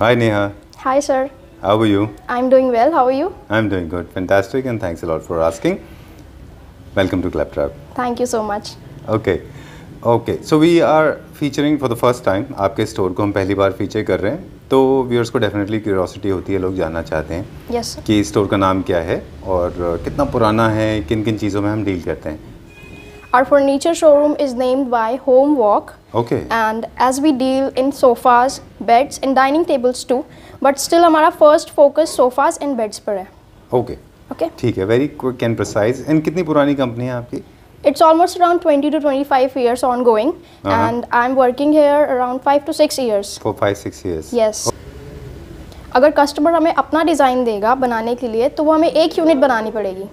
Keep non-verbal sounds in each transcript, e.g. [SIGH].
Hi Neha. Hi sir. How are you? I'm doing well. How are you? I'm doing good. Fantastic and thanks a lot for asking. Welcome to Claptrap. Thank you so much. Okay. Okay. So we are featuring for the first time आपके store को हम पहली बार feature कर रहे हैं तो viewers को definitely curiosity होती है लोग जानना चाहते हैं yes, कि स्टोर का नाम क्या है और कितना पुराना है किन किन चीज़ों में हम डील करते हैं Our furniture showroom is named by Home Walk Okay. And as we deal in sofas, beds and dining tables too, but still हमारा first focus sofas and beds पर hai Okay. Okay. ठीक है, very quick and precise. And कितनी पुरानी company है आपकी? It's almost around 20 to 25 years ongoing, uh -huh. and I'm working here around five to six years. For five six years. Yes. Okay. अगर customer हमें अपना design देगा बनाने के लिए तो वो हमें एक यूनिट बनानी पड़ेगी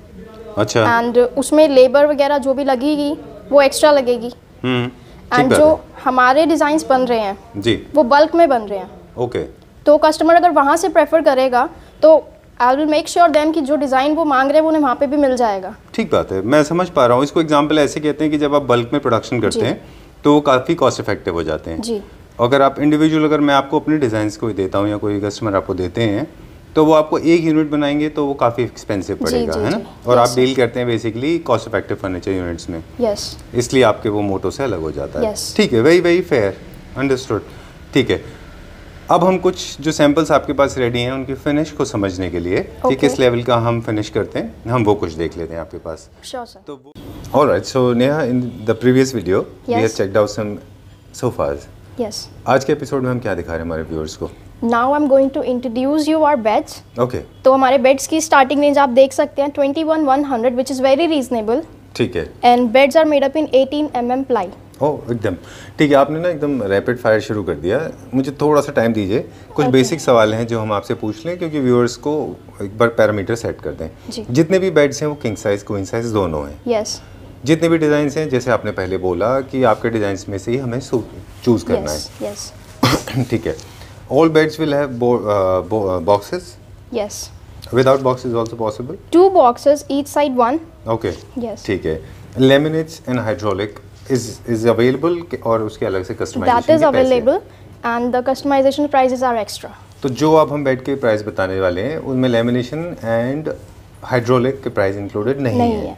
अच्छा एंड उसमें लेबर वगैरह जो भी लगेगी वो एक्स्ट्रा लगेगी एंड जो हमारे डिजाइन बन रहे हैं जी वो बल्क में बन रहे हैं ओके तो कस्टमर अगर वहाँ से प्रेफर करेगा तो I will make sure then कि जो डिज़ाइन वो मांग रहे हैं वो उन्हें वहाँ पे भी मिल जाएगा ठीक बात है मैं समझ पा रहा हूँ इसको एग्जाम्पल ऐसे कहते हैं कि जब आप बल्क में प्रोडक्शन करते हैं तो वो काफ़ी कॉस्ट इफेक्टिव हो जाते हैं जी अगर आप इंडिविजुअल अगर मैं आपको अपने डिज़ाइन को देता हूँ या कोई कस्टमर आपको देते हैं तो वो आपको एक यूनिट बनाएंगे तो वो काफ़ी एक्सपेंसिव पड़ेगा जी, है ना जी, और आप डील करते हैं basically cost effective furniture units में यस इसलिए आपके वो मोटो से अलग हो जाता है ठीक है वही वही फेयर अंडरस्टूड ठीक है अब हम कुछ जो सैंपल्स आपके पास रेडी हैं उनकी फिनिश को समझने के लिए okay. कि किस लेवल का हम फिनिश करते हैं हम वो कुछ देख लेते हैं आपके पास sure, sir. तो all right so Neha in the previous video we have checked out some sofas yes आज के एपिसोड में हम क्या दिखा रहे हैं हमारे व्यूअर्स को now I am going to introduce you our beds okay तो हमारे बेड्स की स्टार्टिंग रेंज आप देख सकते हैं twenty one one hundred which is very reasonable ठीक है and beds are made up in eighteen M M ply oh एकदम ठीक है आपने ना एकदम रैपिड फायर शुरू कर दिया मुझे थोड़ा सा टाइम दीजिए कुछ okay. बेसिक सवाल हैं जो हम आपसे पूछ लें क्योंकि व्यूअर्स को एक बार पैरामीटर सेट कर दें जी. जितने भी बेड्स हैं वो किंग साइज क्वीन साइज दोनों हैं यस yes. जितने भी डिजाइन हैं जैसे आपने पहले बोला कि आपके डिजाइन में से ही हमें चूज़ करना yes, है yes. [CLEARS THROAT] ठीक है All beds will have bo uh, bo uh, boxes? Yes. Without boxes also possible? Two boxes, each side one. Okay. Yes. ठीक है. Laminates and hydraulic is is available और उसके अलग से customization That is available and the customization prices are extra. तो जो आप हम बेड के प्राइस बताने वाले हैं उनमें लेमिनेशन एंड हाइड्रोलिक के प्राइस इंक्लूडेड नहीं, नहीं है, है।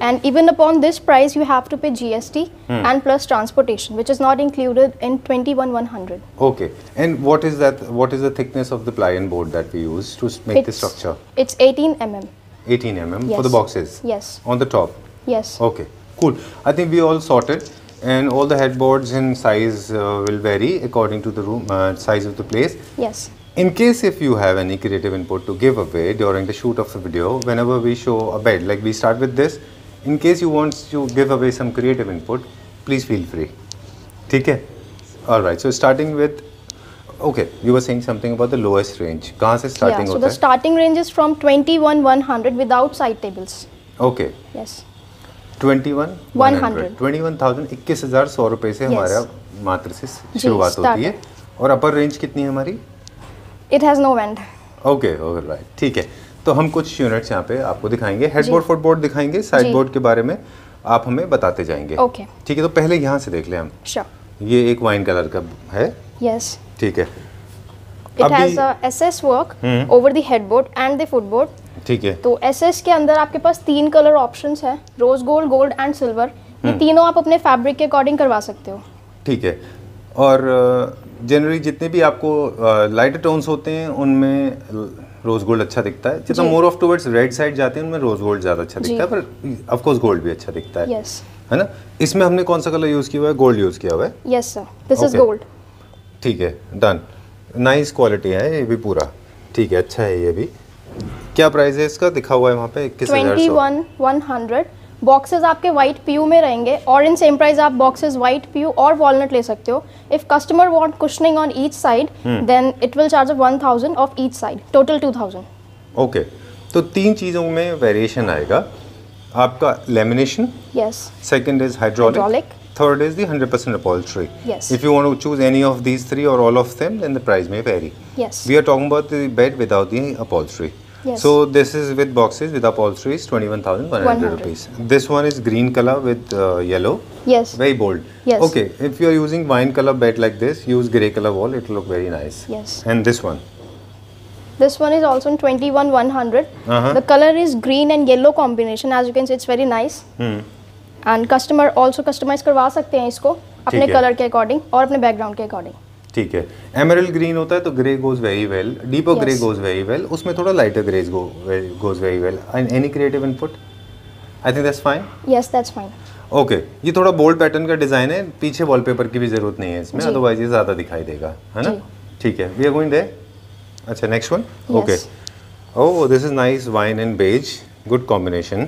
And even upon this price, you have to pay GST hmm. and plus transportation, which is not included in twenty one 21100 okay and what is that what is the thickness of the ply and board that we use to make the structure It's 18 mm. 18 mm for the boxes Yes. on the top Yes. okay cool i think we all sorted and all the headboards in size uh, will vary according to the room uh, size of the place Yes. In case if you have any creative input to give away during the shoot of the video, whenever we show a bed, like we start with this, in case you want to give away some creative input, please feel free. Okay? Alright, so starting with okay you were saying something about the lowest range kahan se starting yeah, so the starting range is from 21 100 without side tables okay yes 21 100 21000 21100 रुपए से yes. हमारा मात्र से शुरुआत होती है और अपर range कितनी हमारी it has no vent okay okay right ठीक है तो हम कुछ यूनिट्स यहाँ पे आपको दिखाएंगे हेडबोर्ड फुटबोर्ड दिखाएंगे साइड बोर्ड के बारे में आप हमें बताते जाएंगे ओके okay. ठीक है तो पहले यहाँ से देख ले हम sure. ये एक वाइन कलर का है यस ठीक है it has SS work over the headboard and the footboard ठीक है तो एसएस के अंदर आपके पास तीन कलर ऑप्शंस है rose gold gold and silver ये हम्म। तीनों आप अपने फैब्रिक के अकॉर्डिंग करवा सकते हो ठीक है और जनरली जितने भी आपको लाइटर टोन्स होते हैं उनमें रोज गोल्ड अच्छा दिखता है जितना more off towards red side जाते हैं उनमें रोज गोल्ड ज़्यादा अच्छा दिखता है पर ऑफ कोर्स गोल्ड भी अच्छा दिखता है yes. है ना इसमें हमने कौन सा कलर यूज़ किया हुआ है गोल्ड यूज़ किया हुआ है yes sir this is gold ठीक है डन नाइस क्वालिटी है ये भी पूरा ठीक है अच्छा है ये भी क्या प्राइस है इसका दिखा हुआ है वहाँ पे इक्कीस बॉक्सेस आपके वाइट पीयू में रहेंगे और इन सेम प्राइस आप बॉक्सेस वाइट पीयू और वॉलनट ले सकते हो if customer want cushioning on each side then it will charge of one thousand of each side total two thousand okay तो तीन चीज़ों में वेरिएशन आएगा आपका lamination yes second is hydraulic third is the 100% percent yes if you want to choose any of these three or all of them then the price may vary yes we are talking about the bed without the upholstery Yes. So this is with boxes with upholstery is 21,100 rupees. This one is green color with uh, yellow. Yes. Very bold. Yes. Okay. If you are using wine color bed like this, use grey color wall. It will look very nice. Yes. And this one. This one is also in 21,100. Uh -huh. The color is green and yellow combination. As you can see, it's very nice. Hmm. And customer also customize करवा सकते हैं इसको अपने color के according और अपने background के according. ठीक है एमरल ग्रीन होता है तो grey goes very well deeper grey goes very well उसमें थोड़ा lighter grey goes very well any creative input I think that's fine yes that's fine okay ये थोड़ा बोल्ड पैटर्न का डिजाइन है पीछे वॉलपेपर की भी जरूरत नहीं है इसमें अदरवाइज ये ज्यादा दिखाई देगा है ना ठीक है वी आर गोइंग देयर अच्छा next one okay oh this is nice wine and beige good combination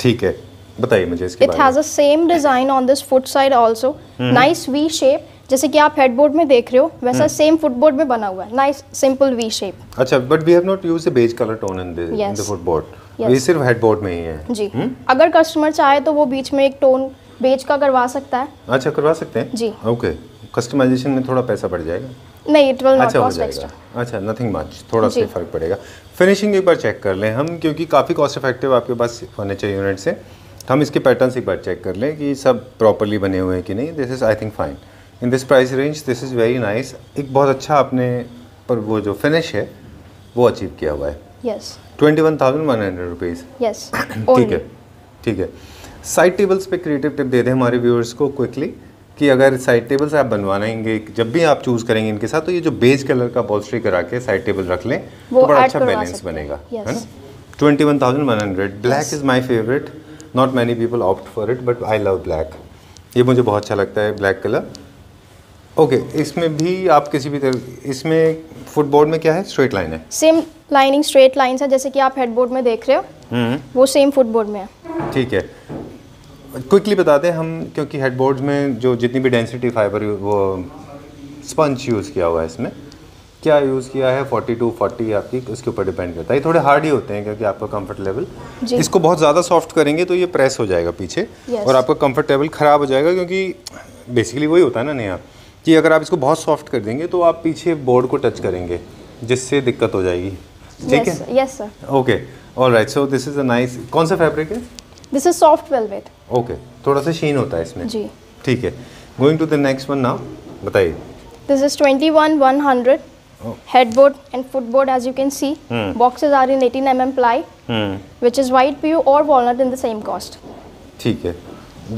ठीक है बताइए मुझे इसके it has a same design on this foot side also nice V shape जैसे कि आप हेडबोर्ड में देख रहे हो वैसा सेम हम्म। फुटबोर्ड में बना हुआ है नाइस सिंपल वी शेप अच्छा but we have not used the beige colour tone in the footboard ये सिर्फ हेडबोर्ड में ही है जी हुँ? हम्म? अगर कस्टमर चाहे तो वो बीच में एक टोन बेज का करवा सकता है अच्छा करवा सकते हैं जी ओके कस्टमाइजेशन में थोड़ा पैसा बढ़ जाएगा नहीं it will not cost extra अच्छा नथिंग मच अच्छा, थोड़ा सा फर्क पड़ेगा फिनिशिंग एक बार चेक कर लें हम क्योंकि काफ़ी कॉस्ट इफेक्टिव आपके पास फर्नीचर यूनिट से तो हम इसके पैटर्न्स एक बार चेक कर लें कि सब प्रॉपरली बने हुए हैं कि नहीं this is I think fine in this price range this is very nice एक बहुत अच्छा आपने पर वो जो फिनिश है वो अचीव किया हुआ है yes twenty one thousand one hundred rupees yes ठीक है ठीक है साइड टेबल्स पे क्रिएटिव टिप दे दें हमारे व्यूअर्स को क्विकली कि अगर साइड टेबल्स आप बनवाएंगे जब भी आप चूज़ करेंगे इनके साथ तो ये जो बेज कलर का बॉल्स्ट्री करा के साइड टेबल रख लें तो बड़ा अच्छा बैलेंस बनेगा है ना twenty one thousand one hundred black is my favourite not many people opt for it but I love black ये मुझे बहुत अच्छा लगता है ब्लैक कलर ओके okay, इसमें भी आप किसी भी तरह इसमें फुटबोर्ड में क्या है स्ट्रेट लाइन है सेम लाइनिंग स्ट्रेट लाइन है जैसे कि आप हेडबोर्ड में देख रहे हो हम्म। वो सेम फुटबोर्ड में है ठीक है क्विकली बता दें हम क्योंकि हेडबोर्ड में जो जितनी भी डेंसिटी फाइबर वो स्पंज यूज़ किया हुआ है इसमें क्या यूज़ किया है 42, 40 आपकी उसके ऊपर डिपेंड करता है ये थोड़े हार्ड ही होते हैं क्योंकि आपका कंफर्ट लेवल इसको बहुत ज़्यादा सॉफ्ट करेंगे तो ये प्रेस हो जाएगा पीछे और आपका कंफर्ट लेवल ख़राब हो जाएगा क्योंकि बेसिकली वही होता है ना नया कि अगर आप इसको बहुत सॉफ्ट कर देंगे तो आप पीछे बोर्ड को टच करेंगे जिससे दिक्कत हो जाएगी ठीक है yes sir okay all right so this is a nice कौन सा फैब्रिक है this is soft velvet okay थोड़ा सा शीन होता है इसमें जी ठीक है going to the next one now बताइए this is twenty one one hundred oh. headboard and footboard as you can see. Hmm. Boxes are in 18 mm ply hmm. which is white PU or walnut in the same cost. ठीक है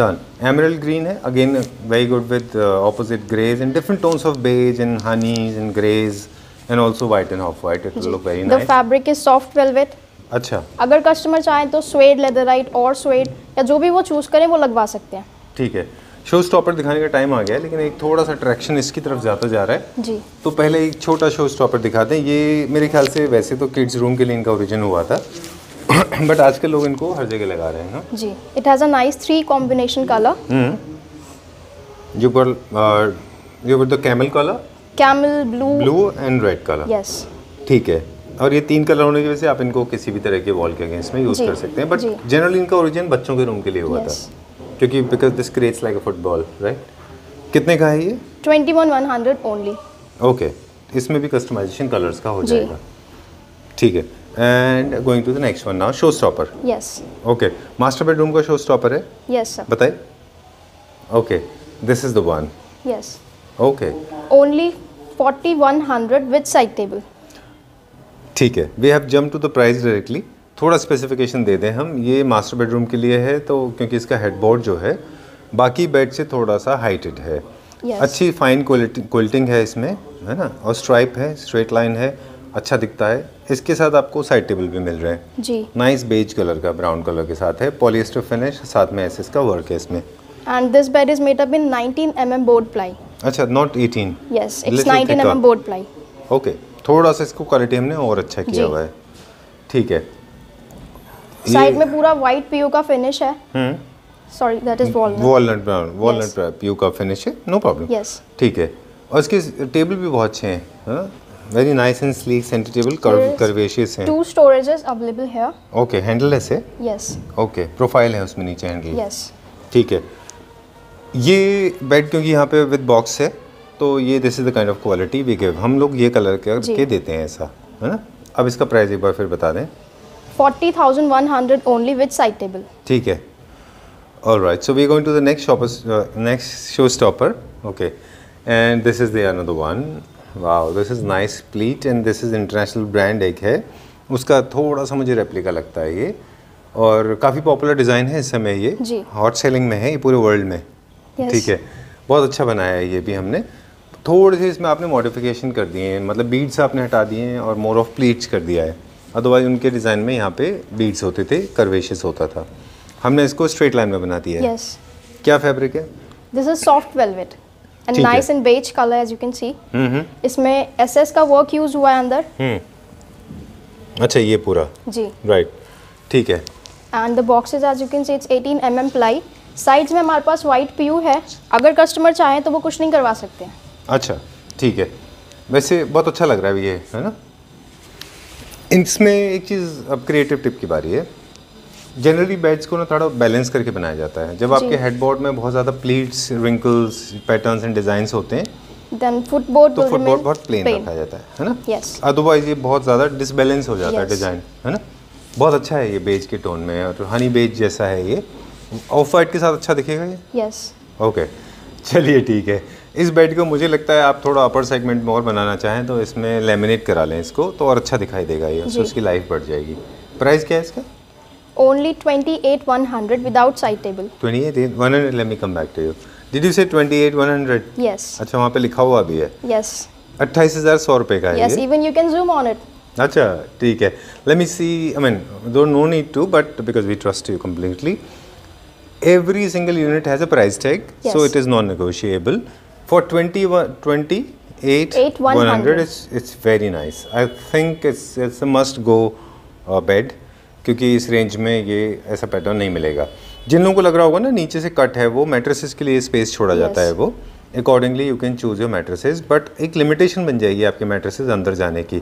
done. Emerald green है again very good with uh, opposite grays and different tones of beige and honeys and grays and also white and off white it will look very nice. The fabric is soft velvet. अच्छा अगर customer चाहें तो swayed leatherette और swayed या जो भी वो choose करें वो लगवा सकते हैं ठीक है शो स्टॉपर दिखाने का टाइम आ गया लेकिन एक थोड़ा सा ट्रैक्शन इसकी तरफ जाता जा रहा है जी तो पहले एक छोटा शो स्टॉपर दिखा दें ये मेरे ख्याल से वैसे तो किड्स रूम के लिए इनका ओरिजिन हुआ था बट [CLEARS THROAT] आजकल लोग इनको हर जगह लगा रहे हैं ना हाँ। जी it has a nice three combination colour you got you got the camel colour camel blue blue and red colour yes ठीक है और ये तीन कलर होने की वजह से आप इनको किसी भी तरह के वॉल के अगेंस्ट में यूज़ कर सकते हैं बट जनरली इनका ओरिजिन बच्चों के रूम के लिए हुआ yes. था क्योंकि because this creates like a football right कितने का है ये ट्वेंटी वन ओनली ओके इसमें भी कस्टमाइजेशन कलर्स का हो जाएगा ठीक है and going to the next one now show stopper yes okay master bedroom का शो स्टॉपर है यस सर बताइए okay this is the one yes okay only 4100 with side table ठीक है we have jump to the price directly थोड़ा specification दे दें हम ये मास्टर बेडरूम के लिए है तो क्योंकि इसका हेडबोर्ड जो है बाकी बेड से थोड़ा सा हाइटेड है yes. अच्छी फाइन क्वालिटिंग है इसमें है ना और स्ट्राइप है स्ट्रेट लाइन है अच्छा दिखता है इसके साथ आपको साइड टेबल भी मिल रहे हैं जी नाइस बेज कलर का ब्राउन कलर के साथ है पॉलिएस्टर फिनिश साथ में एस का वर्क है इसमें and this bed is made up in 19 mm board ply अच्छा not 18 yes it's 19 mm board ply okay थोड़ा सा इसको क्वालिटी हमने और अच्छा किया हुआ है ठीक है साइड में पूरा व्हाइट पीओ का फिनिश है sorry that is walnut walnut brown walnut PO का फिनिश है नो प्रॉब्लम यस ठीक है और इसके टेबल भी बहुत अच्छे हैं very nice and sleek centre table curvaceous हैं two storages available here okay handleless है यस ओके प्रोफाइल है उसमें नीचे हैंडल यस ठीक है ये बेड क्योंकि यहाँ पे विद बॉक्स है तो ये this is the kind of quality we give हम लोग ये कलर के देते हैं ऐसा है ना अब इसका प्राइस एक बार फिर बता दें 40,100 only with हंड्रेड ओनली ठीक है All right, so we're going to the next shoppers, uh, next showstopper. Okay, and this is the another one. Wow, this is nice pleat and this is international brand एक है उसका थोड़ा सा मुझे replica लगता है ये और काफ़ी popular design है इस समय ये जी. Hot selling में है ये पूरे world में yes. ठीक है बहुत अच्छा बनाया है ये भी हमने थोड़े से इसमें आपने मॉडिफिकेशन कर दिए हैं मतलब बीड्स आपने हटा दिए हैं और मोर ऑफ प्लीट्स कर दिया है अदरवाइज उनके डिज़ाइन में यहाँ पे बीड्स होते थे करवेशस होता था हमने इसको स्ट्रेट लाइन में बना दिया है yes. क्या फैब्रिक है this is soft velvet and nice and beige colour as you can see इसमें एसएस का वर्क यूज हुआ है अंदर hmm. अच्छा ये पूरा जी राइट right. ठीक है and the boxes as you can see it's 18 mm ply sides में हमारे पास वाइट पीयू है अगर कस्टमर चाहे तो वो कुछ नहीं करवा सकते हैं अच्छा ठीक है वैसे बहुत अच्छा लग रहा है ये है ना इसमें एक चीज़ अब क्रिएटिव टिप की बारी है जनरली बेड्स को ना थोड़ा बैलेंस करके बनाया जाता है जब आपके हेडबोर्ड में बहुत ज़्यादा pleats wrinkles patterns and design होते हैं देन फुटबोर्ड तो फुटबोर्ड बहुत प्लेन रखा जाता है है ना यस अदरवाइज ये बहुत ज़्यादा डिसबैलेंस हो जाता है डिज़ाइन है ना बहुत अच्छा है ये बेज के टोन में और हनी बेज जैसा है ये ऑफ वाइट के साथ अच्छा दिखेगा ये यस ओके [LAUGHS] चलिए ठीक है इस बेड को मुझे लगता है आप थोड़ा अपर सेगमेंट में और बनाना चाहें तो इसमें लेमिनेट करा लें इसको तो और अच्छा दिखाई देगा ये उससे उसकी लाइफ बढ़ जाएगी प्राइस क्या है इसका only 28100 without side table 28100 let me come back to you did you say 28100 yes अच्छा वहाँ पे लिखा हुआ भी है yes 28100 रुपए का है yes even you can zoom on it अच्छा ठीक है let me see I mean though no need to but because we trust you completely every single unit has a price tag yes. so it is non negotiable For 20, 28, 8, 100, 100 it's, it's very nice. I think it's, it's a must go uh, bed क्योंकि इस range में ये ऐसा pattern नहीं मिलेगा जिन लोगों को लग रहा होगा ना नीचे से कट है वो मैट्रेसेस के लिए स्पेस छोड़ा yes. जाता है वो accordingly you can choose your mattresses but एक लिमिटेशन बन जाएगी आपके मैट्रेसेस अंदर जाने की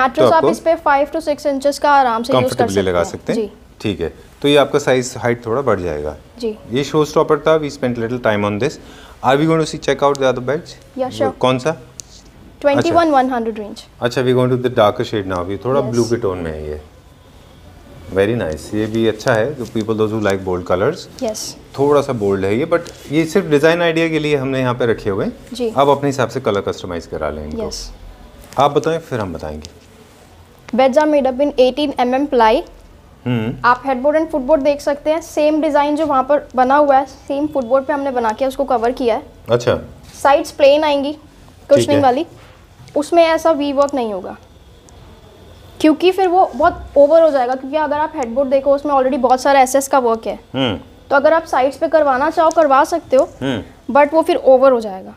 मैट्रेस तो आप इस पे 5 टू 6 इंचेस का आराम से यूज कर सकते लगा सकते हैं ठीक है तो ये आपका साइज हाइट थोड़ा बढ़ जाएगा जी ये शो स्टॉपर था we spent little time on this Are we going to see check out the other beds? Yeah, sure. कौन सा? Twenty one one hundred range. अच्छा, we going to the darker shade now. ये थोड़ा blue के tone में है ये. Very nice. ये भी अच्छा है The people those who like bold colors. Yes. थोड़ा सा bold है ये but ये सिर्फ design idea के लिए हमने यहाँ पे रखे हुए जी अब अपने हिसाब से color customize करा लेंगे. yes. आप बताएं फिर हम बताएंगे Beds are made up in 18 mm ply हम्म। आप हेडबोर्ड एंड फुटबोर्ड देख सकते हैं सेम डिजाइन जो वहाँ पर बना हुआ है सेम फुटबोर्ड पे हमने बना के उसको कवर किया है अच्छा साइड्स प्लेन आएंगी कुशनिंग वाली उसमें ऐसा वी वर्क नहीं होगा क्योंकि फिर वो बहुत ओवर हो जाएगा क्योंकि अगर आप हेडबोर्ड देखो उसमें ऑलरेडी बहुत सारा एस का वर्क है हम्म। तो अगर आप साइड्स पे करवाना चाहो करवा सकते हो बट हम्म। वो फिर ओवर हो जाएगा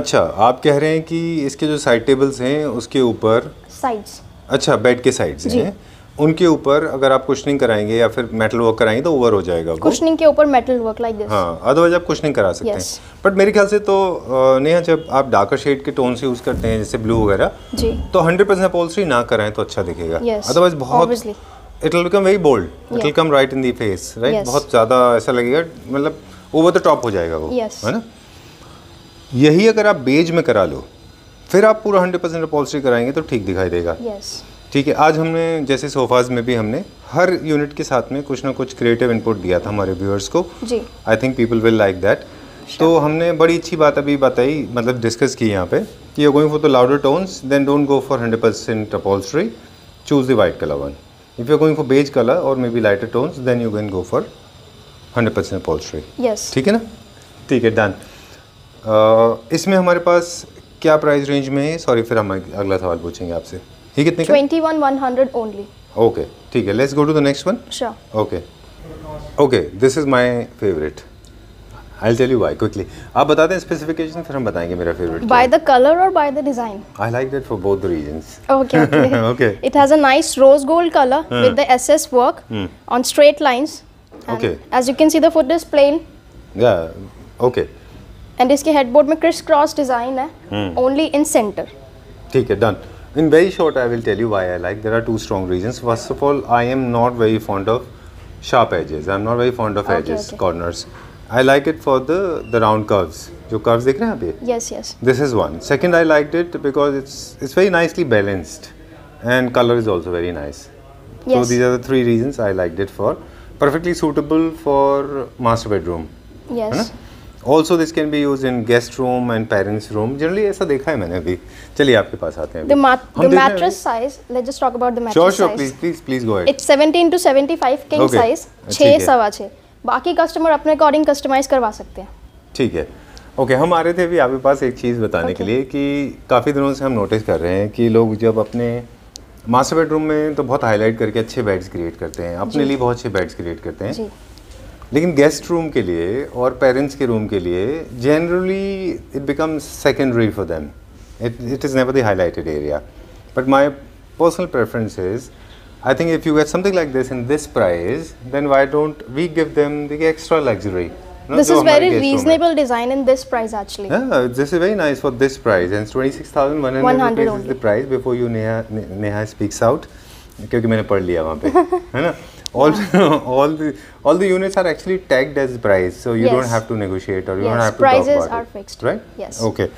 अच्छा आप कह रहे हैं कि इसके जो साइड टेबल्स हैं उसके ऊपर साइड्स अच्छा बेड के साइड्स हैं उनके ऊपर अगर आप कुशनिंग कराएंगे या फिर मेटल वर्क कराएंगे तो ओवर हो जाएगा कुशनिंग के ऊपर मेटल वर्क लाइक दिस हाँ अदरवाइज आप कुशनिंग करा सकते yes. हैं बट मेरे ख्याल से तो नेहा जब आप डार्कर शेड के टोन्स यूज़ करते हैं जैसे ब्लू वगैरह जी तो हंड्रेड परसेंट अपॉल्सरी ना कराएं तो अच्छा दिखेगा अदरवाइज yes. बहुत it will become very bold it will come right in the face right बहुत ज़्यादा ऐसा लगेगा मतलब ओवर द टॉप हो जाएगा वो है ना यही अगर आप बेज में करा लो फिर आप पूरा हंड्रेड परसेंट अपॉल्सरी कराएंगे तो ठीक दिखाई देगा ठीक है आज हमने जैसे सोफाज में भी हमने हर यूनिट के साथ में कुछ ना कुछ क्रिएटिव इनपुट दिया था हमारे व्यूअर्स को जी I think people will like that तो हमने बड़ी अच्छी बात अभी बताई मतलब डिस्कस की यहाँ पे कि you going for the louder tones then don't go for hundred percent upholstery choose the white colour one if you going for beige colour और maybe lighter tones then you going go for hundred percent yes ठीक है ना ठीक है done uh, इसमें हमारे पास क्या price range में है सॉरी फिर हम अगला सवाल पूछेंगे आपसे ये कितने twenty one one hundred only okay ठीक है let's go to the next one sure okay okay this is my favourite I tell you why quickly आप बता दें स्पेसिफिकेशन फिर हम बताएंगे मेरा फेवरेट बाय द कलर और by the design I like that for both the reasons okay okay it has a nice rose gold colour with the SS work on straight lines okay as you can see the foot is plain yeah okay and इसके headboard में criss cross design है only in centre ठीक है done in very short i will tell you why i like there are two strong reasons first of all i am not very fond of sharp edges i'm not very fond of okay, edges okay. corners i like it for the the round curves jo curves dekh rahe hain yes yes this is one second i liked it because it's it's very nicely balanced and color is also very nice yes. so these are the three reasons i liked it for perfectly suitable for master bedroom yes also this can be use in guest room and parents room generally ऐसा देखा है मैंने अभी चलिए आपके पास आते हैं the mattress size let's just talk about the mattress sure, sure, size please please please go ahead it's 17 to 75 king okay. 6 हाँ, सवा 6 बाकी कस्टमर अपने अकॉर्डिंग कस्टमाइज करवा सकते हैं ठीक है ओके okay, हम आ रहे थे अभी आपके पास एक चीज़ बताने okay. के लिए कि काफ़ी दिनों से हम नोटिस कर रहे हैं कि लोग जब अपने मास्टर बेडरूम में तो बहुत हाईलाइट करके अच्छे बेड्स क्रिएट करते हैं अपने लिए बहुत अच्छे बेड्स क्रिएट करते हैं लेकिन गेस्ट रूम के लिए और पेरेंट्स के रूम के लिए generally it becomes secondary for them it it is never the highlighted area but my personal preference is I think if you get something like this in this price, then why don't we give them the extra luxury No, this is very reasonable design in this price actually. Yeah, this is very nice for this price and twenty six it's 26,100 rupees is the price before you Neha, Neha speaks out. क्योंकि मैंने पढ़ लिया वहाँ पे है ना all all the all the units are actually tagged as price so you yes. don't have to negotiate or you yes. don't have prices to prices are it, fixed right yes okay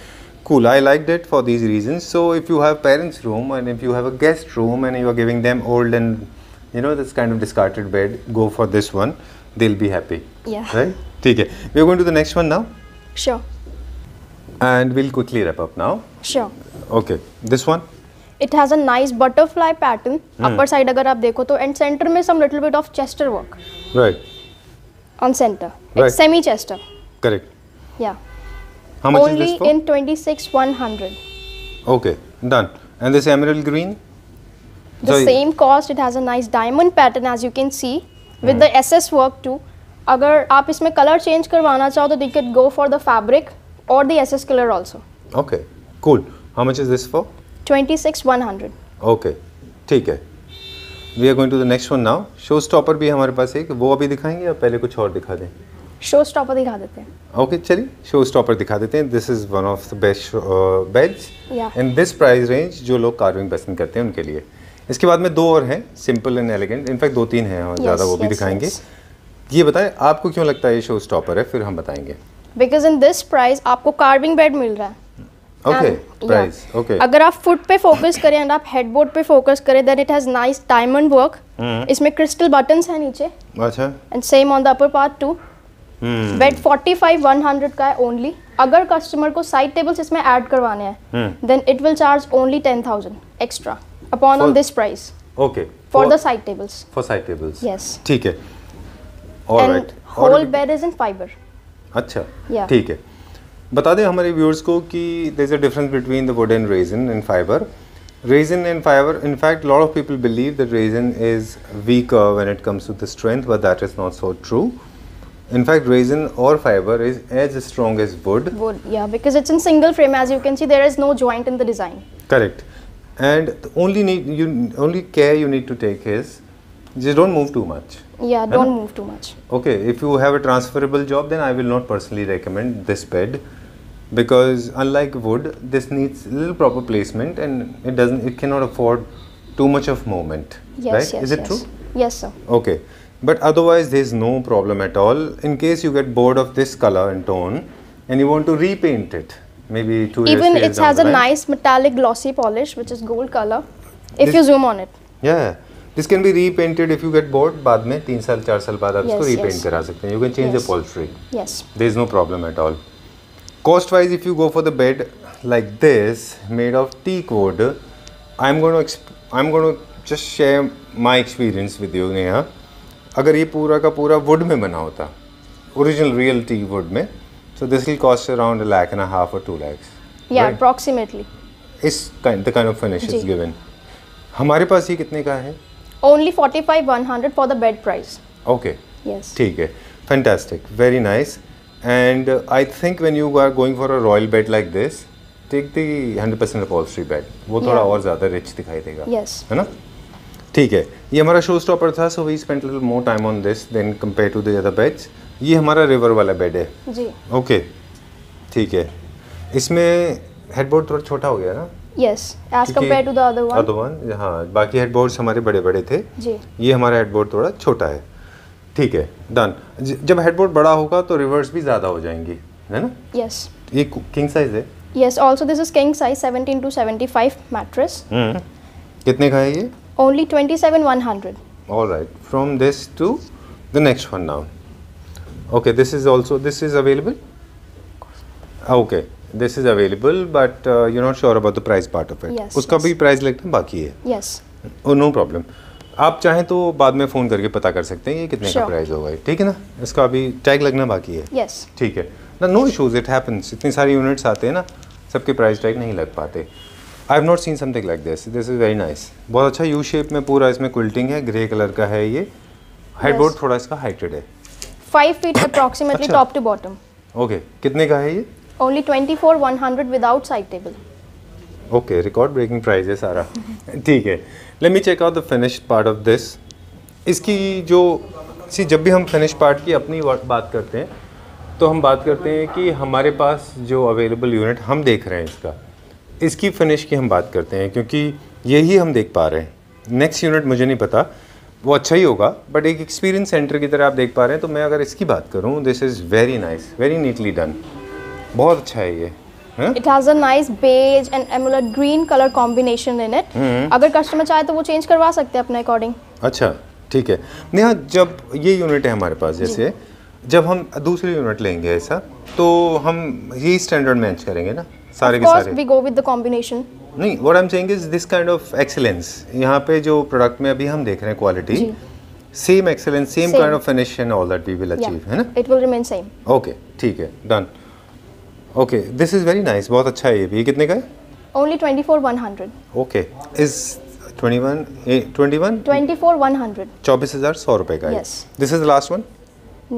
cool i liked it for these reasons so if you have parents room and if you have a guest room and you are giving them old and you know this kind of discarded bed go for this one they'll be happy yeah right ठीक है we are going to the next one now sure and we'll quickly wrap up now sure okay this one it has a nice butterfly pattern upper side अगर आप देखो तो and centre में some little bit of chester work right on centre it's semi chester correct या how much is this this in in 26100. Okay done and this emerald green the same cost it has a nice diamond pattern as you can see with the SS work too अगर आप इसमें colour change करवाना चाहो तो they can go for the fabric और the SS colour also okay cool how much is this for 26100 okay ठीक है we are going to the next one now show stopper भी हमारे पास एक वो अभी दिखाएंगे या पहले कुछ और दिखा दें शो स्टॉपर दिखा देते हैं ओके चलिए शो स्टॉपर दिखा देते हैं this is one of the best beds in this price range जो लोग कार्विंग पसंद करते हैं उनके लिए इसके बाद में दो और हैं सिंपल एंड एलिगेंट इनफैक्ट दो तीन हैं और yes, ज़्यादा वो yes, भी दिखाएंगे yes. ये बताएं आपको क्यों लगता है ये शो स्टॉपर है फिर हम बताएंगे बिकॉज इन दिस प्राइस आपको कार्विंग बेड मिल रहा है ओके प्राइस ओके अगर आप फुट पे फोकस करें एंड आप हेडबोर्ड पे फोकस करें then it has nice diamond work इसमें क्रिस्टल बटन्स है नीचे अच्छा and same on the upper part too bed 45 100 का है ओनली अगर कस्टमर को साइड टेबल्स इसमें ऐड करवाने हैं then it will charge only 10000 extra upon on this price okay for the side tables for side tables yes ठीक है alright whole bed is in fibre अच्छा ठीक है बता दें हमारे व्यूअर्स को कि there is a difference between the wood and resin and fibre resin and fibre in fact lot of people believe that resin is weak when it comes to the strength but that is not so true In fact, resin or fiber is as strong as wood. Wood, yeah, because it's in single frame. As you can see, there is no joint in the design. Correct. And the only need you only care you need to take is just don't move too much. Yeah, don't move too much. Okay, if you have a transferable job, then I will not personally recommend this bed because unlike wood, this needs little proper placement and it doesn't, it cannot afford too much of movement. Yes, right? yes. Is it yes. true? Yes, sir. Okay, but otherwise there is no problem at all. In case you get bored of this color and tone and you want to repaint it, maybe two Even years. Even it has a line. nice metallic glossy polish, which is gold color. If this, you zoom on it. Yeah this can be repainted if you get bored बाद में तीन साल चार साल बाद आप इसको repaint करा सकते हैं you can change the upholstery there is no problem at all cost wise if you go for the bed like this made of teak wood i'm going to i'm going to just share my experience with you Neha अगर ये पूरा का पूरा would में बना होता original real teak wood में so this will cost around lakh and half और टू लैक्स या अप्रोक्सीमेटली इस kind the kind of finish is given हमारे पास ये कितने का है only 45100 for the bed price okay yes theek hai fantastic very nice and uh, i think when you are going for a royal bed like this take the 100% upholstery bed wo thoda yeah. aur zyada rich dikhai dega yes hai na ठीक है ये हमारा show stopper था so we spend little more time on this then compare to the other beds ये हमारा river वाला bed है जी okay okay, ठीक है इसमें हेडबोर्ड थोड़ा छोटा हो गया ना yes as compare to the other one other one हाँ बाकी हेडबोर्ड्स हमारे बड़े बड़े थे जी ये हमारा हेडबोर्ड थोड़ा छोटा है ठीक है डन जब हेडबोर्ड बड़ा होगा तो रिवर्स भी ज़्यादा हो जाएंगी है ना यस ये किंग साइज है yes also this is king size 17 to 75 mattress कितने का है ये only 27100 alright from this to the next one now okay this is also this is available okay this is available but you not sure about the price part of it उसका yes. भी price लिखना बाकी है yes no problem आप चाहें तो बाद में फ़ोन करके पता कर सकते हैं ये कितने sure. का प्राइस होगा ठीक है ना इसका अभी टैग लगना बाकी है यस yes. ठीक है ना नो इशूज़ इट हैपन्स इतनी सारी यूनिट्स आते हैं ना सबके प्राइस टैग नहीं लग पाते I have not seen something like this this is very nice बहुत अच्छा यू शेप में पूरा इसमें क्विल्टिंग है ग्रे कलर का है ये हेडबोर्ड yes. थोड़ा इसका हाइटेड है five feet approximately top to bottom okay कितने का है ये only 24 100 without side table okay record breaking price है सारा ठीक है let me check out the finished part of this इसकी जो सी जब भी हम फिनिश पार्ट की अपनी बात करते हैं तो हम बात करते हैं कि हमारे पास जो अवेलेबल यूनिट हम देख रहे हैं इसका इसकी फिनिश की हम बात करते हैं क्योंकि यही हम देख पा रहे हैं नेक्स्ट यूनिट मुझे नहीं पता वो अच्छा ही होगा बट एक एक्सपीरियंस सेंटर की तरह आप देख पा रहे हैं तो मैं अगर इसकी बात करूँ this is very nice very neatly done बहुत अच्छा है ये it has a nice beige and emerald green colour combination in it अगर कस्टमर चाहे तो वो चेंज करवा सकते हैं अपने अकॉर्डिंग अच्छा ठीक है नेहा जब ये यूनिट है हमारे पास जैसे जब हम दूसरी यूनिट लेंगे ऐसा तो हम ये स्टैंडर्ड मैच करेंगे ना सारे के सारे we go with the combination नहीं what I am saying is this kind of excellence यहां पे जो प्रोडक्ट में अभी हम देख रहे हैं quality same excellence same kind of finish and all that we will achieve है ना it will remain same okay ठीक है done okay this is very nice बहुत अच्छा है ये भी ये कितने का है only twenty okay is 21 21 24 100 24000 rupees guys yes. this is the last one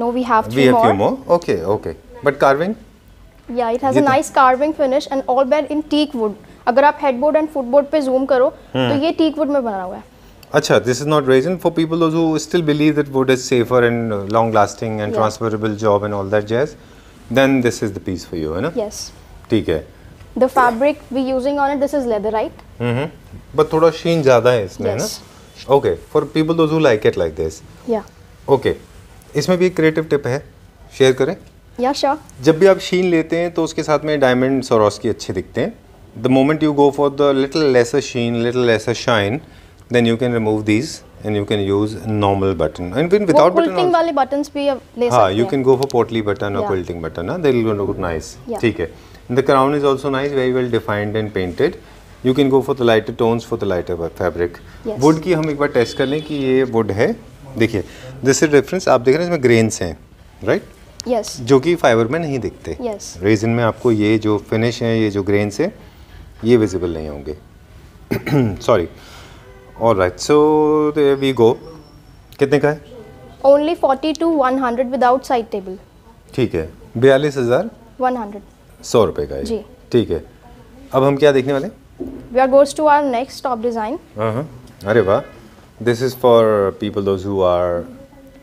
no we have three we have more. few more okay okay but carving yeah it has a तो- nice carving finish and all bed in teak wood अगर आप headboard and footboard पे zoom करो हम्म। तो ये teak wood में बना हुआ है अच्छा this is not resin for people who still believe that wood is safer and long lasting and transferable job and all that jazz then this is the piece for you, hai na Yes. theek hai The fabric we using on it, this is leather right mm hmm But thoda sheen zyada hai isme है ना? Okay. For people those who like it like this. Yeah. Okay. इसमें भी एक creative tip है, share करें. Yeah, sure. जब भी आप शीन लेते हैं तो उसके साथ में डायमंड सोरोस्की अच्छे दिखते हैं. The moment you go for the little lesser sheen, little lesser shine, then you can remove these and you can use normal button and even without button quilting wale buttons bhi भी ले ha you can go for portly button or quilting button na they will look nice ठीक है the crown is also nice very well defined and painted you can go for the lighter tones for the lighter fabric yes. wood ki hum ek बार test kar le ki ye wood hai dekhiye this is difference aap dekh rahe hain isme grains hain right yes. jo ki fiber mein nahi dikhte yes. resin mein aapko ye jo finish hai ye jo grains hai ये visible नहीं होंगे sorry Alright, so there we go. कितने का है Only forty to one hundred without side table. ठीक है बयालीस हज़ार One hundred. सौ रुपए का है जी ठीक है अब हम क्या देखने वाले We are we are goes to our next top design अरे वाह This is this is for people those who are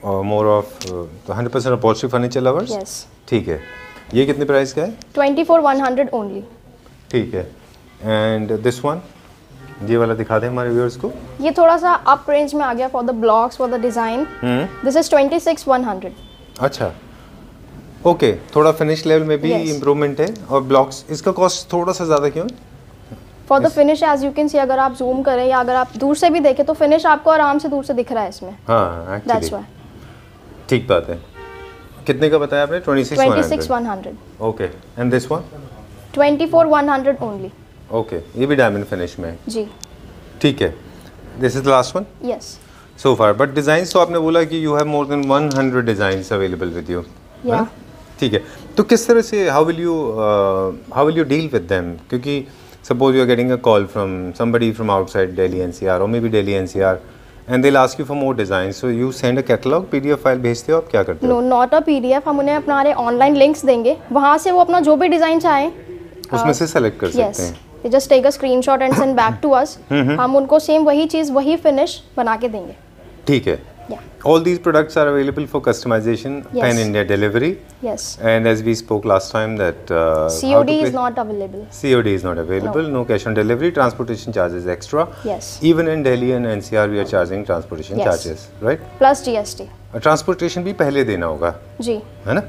more hundred hundred percent upholstered furniture lovers. Yes. ठीक है ये कितने प्राइस का है Twenty four one hundred only. ठीक है And this one? ये वाला दिखा दे हमारे व्यूअर्स को ये थोड़ा सा अप रेंज में आ गया for the blocks for the design this is 26100 अच्छा ओके okay, थोड़ा फिनिश लेवल में भी इंप्रूवमेंट yes. है और ब्लॉक्स इसका कॉस्ट थोड़ा सा ज़्यादा क्यों for the finish as you can see अगर आप जूम करें या अगर आप दूर से भी देखें तो फिनिश आपको आराम से दूर से दिख रहा है इसमें हां हाँ ठीक बात है कितने का बताया आपने 26100 26 okay and this one 24100 only okay ये भी डायमंड फिनिश में है जी ठीक है this is last one yes so far but design तो आपने बोला कि you have more than 100 designs available with you या ठीक है तो किस तरह से how will you how will you deal with them क्योंकि suppose you are getting a call from somebody from outside Delhi NCR और maybe Delhi NCR and they'll ask you for more designs so you send a catalog PDF file भेजते हो आप क्या करते हो no not a PDF हम उन्हें अपना ऑनलाइन लिंक्स देंगे वहाँ से वो अपना जो भी डिज़ाइन चाहें उसमें uh, से सेलेक्ट कर yes. सकते हैं they just take a screenshot and send back to us हम उनको सेम वही चीज़ वही फिनिश बना के देंगे ठीक है All these products are available for customization yes. pan India delivery. Yes. And as we spoke last time that uh, COD is not available. COD is not available. No. no. cash on delivery. Transportation charges extra. Yes. Even in Delhi and NCR we are charging transportation yes. charges, right? Plus GST. Uh, transportation भी पहले देना होगा. जी. है ना?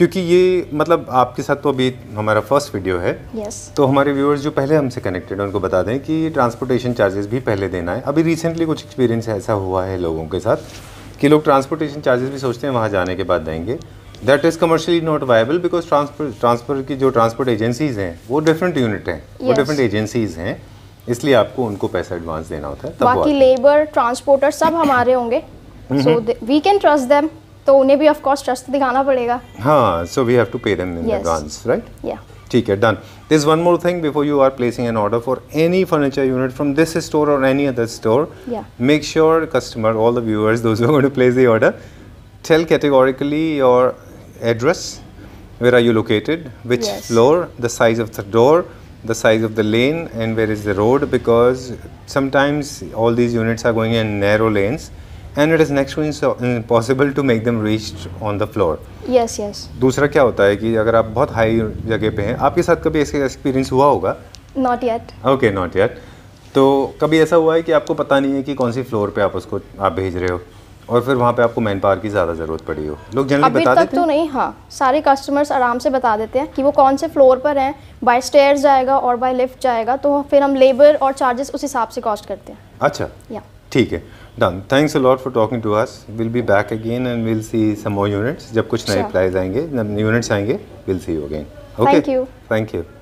क्योंकि ये मतलब आपके साथ तो अभी हमारा फर्स्ट वीडियो है yes. तो हमारे व्यूअर्स जो पहले हमसे कनेक्टेड हैं उनको बता दें कि ट्रांसपोर्टेशन चार्जेस भी पहले देना है अभी रिसेंटली कुछ एक्सपीरियंस ऐसा हुआ है लोगों के साथ कि लोग ट्रांसपोर्टेशन चार्जेस भी सोचते हैं वहाँ जाने के बाद देंगे that is commercially not viable because transport transport की जो ट्रांसपोर्ट एजेंसीज़ हैं वो डिफरेंट यूनिट हैं yes. वो डिफरेंट एजेंसीज़ हैं इसलिए आपको उनको पैसा एडवांस देना होता है बाकी लेबर ट्रांसपोर्टर सब हमारे होंगे so we can trust them तो उन्हें भी ऑफ कोर्स ट्रस्ट दिखाना पड़ेगा हाँ so we have to pay them in advance right या ठीक है done this one more thing before you are placing an order for any furniture unit from this store और any other store make sure customer all the viewers those going to place the order tell categorically your address where are you located which yes. floor the size of the door the size of the lane and where is the road because sometimes all these units are going in narrow lanes and it is next to impossible to make them reach on the floor yes yes दूसरा क्या होता है कि अगर आप बहुत high जगह पे हैं आपके साथ कभी ऐसे एक्सपीरियंस हुआ होगा not yet okay not yet तो कभी ऐसा हुआ है कि आपको पता नहीं है कि कौन सी फ्लोर पे आप उसको आप भेज रहे हो और फिर वहाँ पे आपको मैन पावर की ज़्यादा ज़रूरत पड़ी हो लोग जनरली बता तक देते तो नहीं हाँ सारे कस्टमर्स आराम से बता देते हैं कि वो कौन से फ्लोर पर हैं बाय स्टेयर जाएगा और बाय लिफ्ट जाएगा तो फिर हम लेबर और चार्जेस उस हिसाब से कॉस्ट करते हैं अच्छा या ठीक है Done. Thanks a lot for talking to us. We'll be back again and we'll see some more units. When some new sure. applies, aayenge, new units, aayenge, we'll see you again. Okay. Thank you. Thank you.